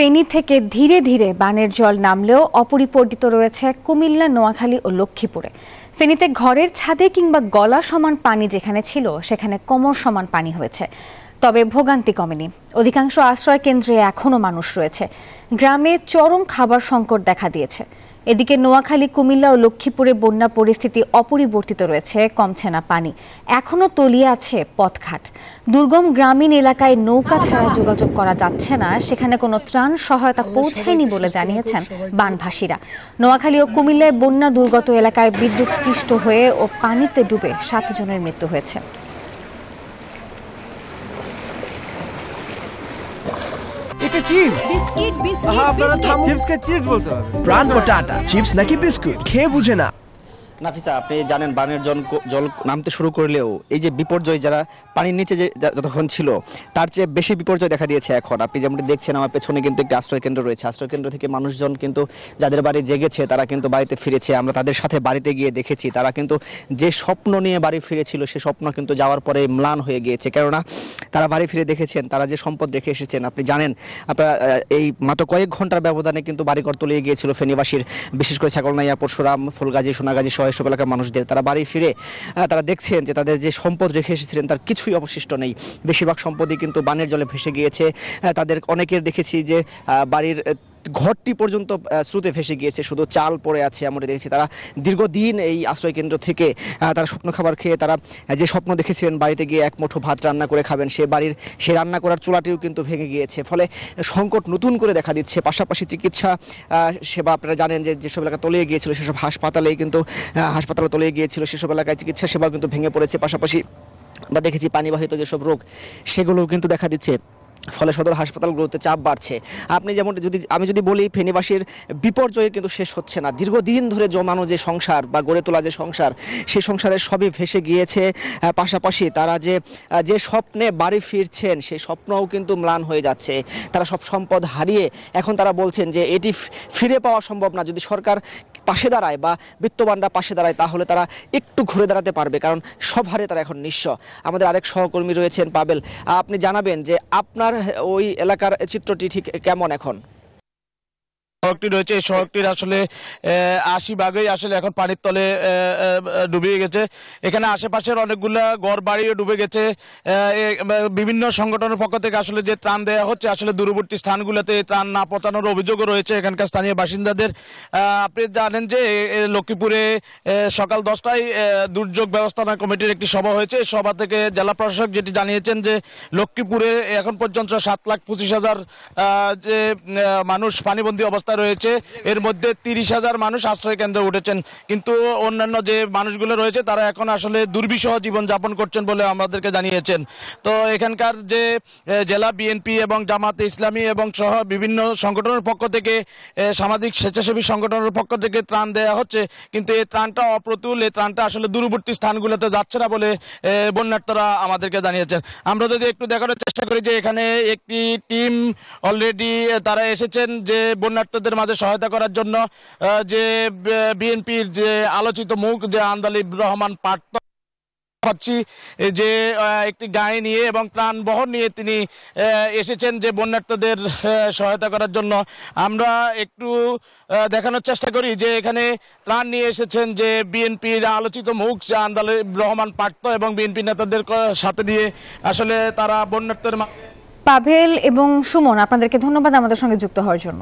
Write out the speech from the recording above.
ফেনী থেকে ধীরে ধীরে বানের জল নামলেও অপরিবর্তিত রয়েছে কুমিল্লা নোয়াখালী ও লক্ষ্মীপুরে ফেনীতে ঘরের ছাদে কিংবা গলা সমান পানি যেখানে ছিল সেখানে কোমর সমান পানি হয়েছে তবে ভোগান্তি কমেনি অধিকাংশ আশ্রয় কেন্দ্রে এখনও মানুষ রয়েছে গ্রামে চরম খাবার সংকট দেখা দিয়েছে এদিকে নোয়াখালী কুমিল্লা ও লক্ষ্মীপুরে বন্যা পরিস্থিতি অপরিবর্তিত রয়েছে কমছে না পানি এখনও তলিয়ে আছে পথঘাট দুর্গম গ্রামীণ এলাকায় নৌকা ছাড়া যোগাযোগ করা যাচ্ছে না সেখানে কোনো ত্রাণ সহায়তা পৌঁছায়নি বলে জানিয়েছেন বানভাসীরা নোয়াখালী ও কুমিল্লায় বন্যা দুর্গত এলাকায় বিদ্যুৎ স্পৃষ্ট হয়ে ও পানিতে ডুবে সাতজনের মৃত্যু হয়েছে চিপস বিস্কিট বিস্কিট হ্যাঁ আপনারা থামুন চিপসকে চিপস বলতে হবে ব্র্যান্ড পটাটা চিপস নাকি বিস্কুট খেয়ে বুঝে না নাফিসা আপনি জানেন বানের জল জল নামতে শুরু করলেও এই যে বিপর্যয় যারা পানির নিচে যে যতক্ষণ ছিল তার চেয়ে বেশি বিপর্যয় দেখা দিয়েছে এখন আপনি যেমনটি দেখছেন আমার পেছনে কিন্তু একটি আশ্রয়কেন্দ্র রয়েছে আশ্রয়কেন্দ্র থেকে মানুষজন কিন্তু যাদের বাড়ি জেগেছে তারা কিন্তু বাড়িতে ফিরেছে আমরা তাদের সাথে বাড়িতে গিয়ে দেখেছি তারা কিন্তু যে স্বপ্ন নিয়ে বাড়ি ফিরেছিল সে স্বপ্ন কিন্তু যাওয়ার পরে ম্লান হয়ে গিয়েছে কেননা তারা বাড়ি ফিরে দেখেছেন তারা যে সম্পদ রেখে এসেছেন আপনি জানেন আপনারা এই মাত্র কয়েক ঘন্টার ব্যবধানে কিন্তু বাড়িঘর তলিয়ে গিয়েছিল ফেনীবাসীর বিশেষ করে ছাগলনাইয়া পরশুরাম ফুলগাজী সোনাগাজী সহ এসব এলাকার মানুষদের তারা বাড়ি ফিরে তারা দেখছেন যে তাদের যে সম্পদ রেখে এসেছিলেন তার কিছুই অবশিষ্ট নেই বেশিরভাগ সম্পদই কিন্তু বানের জলে ভেসে গিয়েছে তাদের অনেকের দেখেছি যে বাড়ির ঘরটি পর্যন্ত স্রোতে ভেসে গিয়েছে শুধু চাল পড়ে আছে আমরা দেখেছি তারা দীর্ঘদিন এই আশ্রয় কেন্দ্র থেকে তারা শুকনো খাবার খেয়ে তারা যে স্বপ্ন দেখেছিলেন বাড়িতে গিয়ে এক মুঠো ভাত রান্না করে খাবেন সে বাড়ির সে রান্না করার চুলাটিও কিন্তু ভেঙে গিয়েছে ফলে সংকট নতুন করে দেখা দিচ্ছে পাশাপাশি চিকিৎসা সেবা আপনারা জানেন যে যেসব এলাকা তলিয়ে গিয়েছিল সেসব হাসপাতালেই কিন্তু হাসপাতালে তলিয়ে গিয়েছিল সেসব এলাকায় চিকিৎসা সেবা কিন্তু ভেঙে পড়েছে পাশাপাশি বা দেখেছি পানিবাহিত যেসব রোগ সেগুলোও কিন্তু দেখা দিচ্ছে ফলে সদর হাসপাতালগুলোতে চাপ বাড়ছে আপনি যেমন যদি আমি যদি বলি ফেনীবাসীর বিপর্যয় কিন্তু শেষ হচ্ছে না দীর্ঘদিন ধরে জমানো যে সংসার বা গড়ে তোলা যে সংসার সেই সংসারের সবই ভেসে গিয়েছে পাশাপাশি তারা যে যে স্বপ্নে বাড়ি ফিরছেন সেই স্বপ্নও কিন্তু ম্লান হয়ে যাচ্ছে তারা সব সম্পদ হারিয়ে এখন তারা বলছেন যে এটি ফিরে পাওয়া সম্ভব না যদি সরকার পাশে দাঁড়ায় বা বৃত্তবানরা পাশে দাঁড়ায় তাহলে তারা একটু ঘুরে দাঁড়াতে পারবে কারণ সব হারে তারা এখন নিঃস্ব আমাদের আরেক সহকর্মী রয়েছেন পাবেল আপনি জানাবেন যে আপনার ওই এলাকার চিত্রটি ঠিক কেমন এখন সড়কটি রয়েছে এই সড়কটির আসলে আশি ভাগেই আসলে এখন পানির তলে ডুবে গেছে এখানে আশেপাশের অনেকগুলো গড় বাড়িও ডুবে গেছে বিভিন্ন সংগঠনের পক্ষ থেকে আসলে যে ত্রাণ দেওয়া হচ্ছে আসলে দূরবর্তী স্থানগুলোতে ত্রাণ না পচানোর অভিযোগও রয়েছে এখানকার স্থানীয় বাসিন্দাদের আপনি জানেন যে লক্ষ্মীপুরে সকাল দশটায় দুর্যোগ ব্যবস্থাপনা কমিটির একটি সভা হয়েছে সভা থেকে জেলা প্রশাসক যেটি জানিয়েছেন যে লক্ষ্মীপুরে এখন পর্যন্ত সাত লাখ পঁচিশ হাজার যে মানুষ পানিবন্দী অবস্থায় রয়েছে এর মধ্যে তিরিশ হাজার মানুষ আশ্রয় কেন্দ্রে উঠেছেন কিন্তু অন্যান্য যে মানুষগুলো রয়েছে তারা এখন আসলে দুর্বিষহ জীবনযাপন করছেন বলে আমাদেরকে জানিয়েছেন তো এখানকার যে জেলা বিএনপি এবং জামাত ইসলামী এবং সহ বিভিন্ন সংগঠনের পক্ষ থেকে সামাজিক স্বেচ্ছাসেবী সংগঠনের পক্ষ থেকে ত্রাণ দেওয়া হচ্ছে কিন্তু এই ত্রাণটা অপ্রতুল এই ত্রাণটা আসলে দূরবর্তী স্থানগুলোতে যাচ্ছে না বলে বন্যার্থরা আমাদেরকে জানিয়েছেন আমরা যদি একটু দেখানোর চেষ্টা করি যে এখানে একটি টিম অলরেডি তারা এসেছেন যে বন্যার্থদের তাদের মাঝে সহায়তা করার জন্য যে বিএনপির যে আলোচিত মুখ যে আন্দালিব রহমান পার্ট পাচ্ছি যে একটি গায়ে নিয়ে এবং ত্রাণ বহন নিয়ে তিনি এসেছেন যে বন্যার্থদের সহায়তা করার জন্য আমরা একটু দেখানোর চেষ্টা করি যে এখানে ত্রাণ নিয়ে এসেছেন যে বিএনপির আলোচিত মুখ যে আন্দালে রহমান পার্থ এবং বিএনপি নেতাদের সাথে দিয়ে আসলে তারা বন্যার্থের পাভেল এবং সুমন আপনাদেরকে ধন্যবাদ আমাদের সঙ্গে যুক্ত হওয়ার জন্য